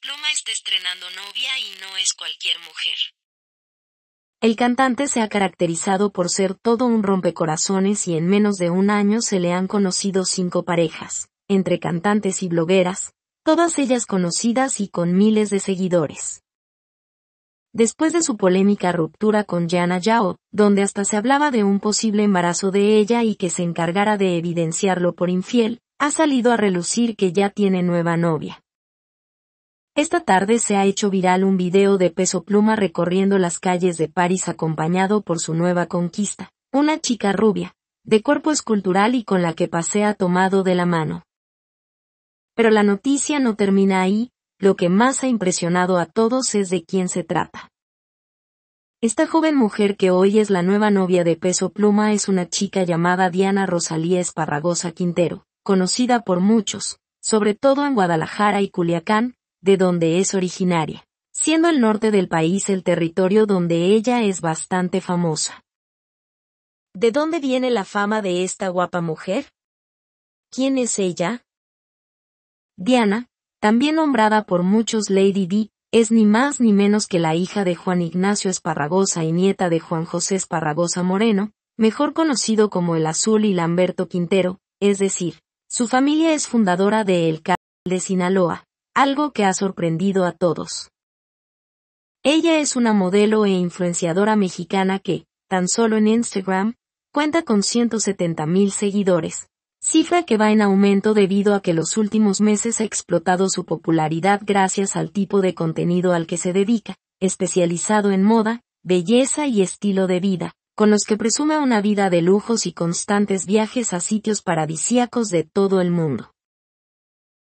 pluma está estrenando novia y no es cualquier mujer. El cantante se ha caracterizado por ser todo un rompecorazones y en menos de un año se le han conocido cinco parejas, entre cantantes y blogueras, todas ellas conocidas y con miles de seguidores. Después de su polémica ruptura con Jana Yao, donde hasta se hablaba de un posible embarazo de ella y que se encargara de evidenciarlo por infiel, ha salido a relucir que ya tiene nueva novia. Esta tarde se ha hecho viral un video de Peso Pluma recorriendo las calles de París acompañado por su nueva conquista, una chica rubia, de cuerpo escultural y con la que pasea tomado de la mano. Pero la noticia no termina ahí, lo que más ha impresionado a todos es de quién se trata. Esta joven mujer que hoy es la nueva novia de Peso Pluma es una chica llamada Diana Rosalía Esparragosa Quintero, conocida por muchos, sobre todo en Guadalajara y Culiacán, de donde es originaria, siendo el norte del país el territorio donde ella es bastante famosa. ¿De dónde viene la fama de esta guapa mujer? ¿Quién es ella? Diana, también nombrada por muchos Lady D, es ni más ni menos que la hija de Juan Ignacio Esparragosa y nieta de Juan José Esparragosa Moreno, mejor conocido como el Azul y Lamberto Quintero, es decir, su familia es fundadora de El Cal de Sinaloa algo que ha sorprendido a todos. Ella es una modelo e influenciadora mexicana que, tan solo en Instagram, cuenta con 170.000 seguidores, cifra que va en aumento debido a que los últimos meses ha explotado su popularidad gracias al tipo de contenido al que se dedica, especializado en moda, belleza y estilo de vida, con los que presume una vida de lujos y constantes viajes a sitios paradisíacos de todo el mundo.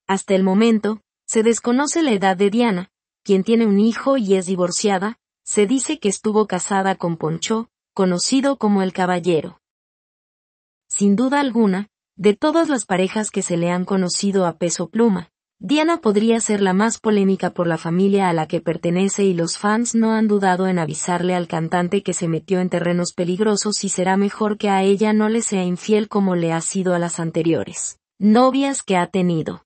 Hasta el momento, se desconoce la edad de Diana, quien tiene un hijo y es divorciada, se dice que estuvo casada con Poncho, conocido como el caballero. Sin duda alguna, de todas las parejas que se le han conocido a peso pluma, Diana podría ser la más polémica por la familia a la que pertenece y los fans no han dudado en avisarle al cantante que se metió en terrenos peligrosos y será mejor que a ella no le sea infiel como le ha sido a las anteriores novias que ha tenido.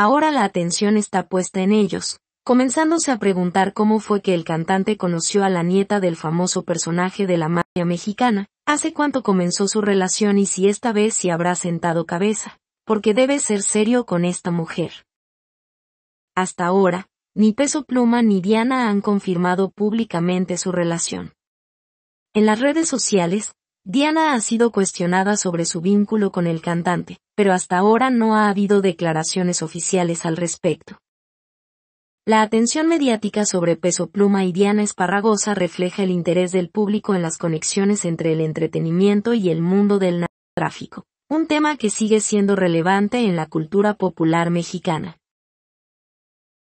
Ahora la atención está puesta en ellos, comenzándose a preguntar cómo fue que el cantante conoció a la nieta del famoso personaje de la mafia mexicana, hace cuánto comenzó su relación y si esta vez se habrá sentado cabeza, porque debe ser serio con esta mujer. Hasta ahora, ni Peso Pluma ni Diana han confirmado públicamente su relación. En las redes sociales, Diana ha sido cuestionada sobre su vínculo con el cantante, pero hasta ahora no ha habido declaraciones oficiales al respecto. La atención mediática sobre Peso Pluma y Diana Esparragosa refleja el interés del público en las conexiones entre el entretenimiento y el mundo del narcotráfico, un tema que sigue siendo relevante en la cultura popular mexicana.